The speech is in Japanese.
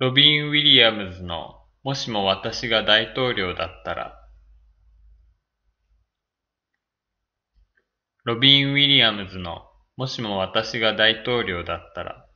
ロビン・ウィリアムズのもしも私が大統領だったらロビン・ウィリアムズのもしも私が大統領だったら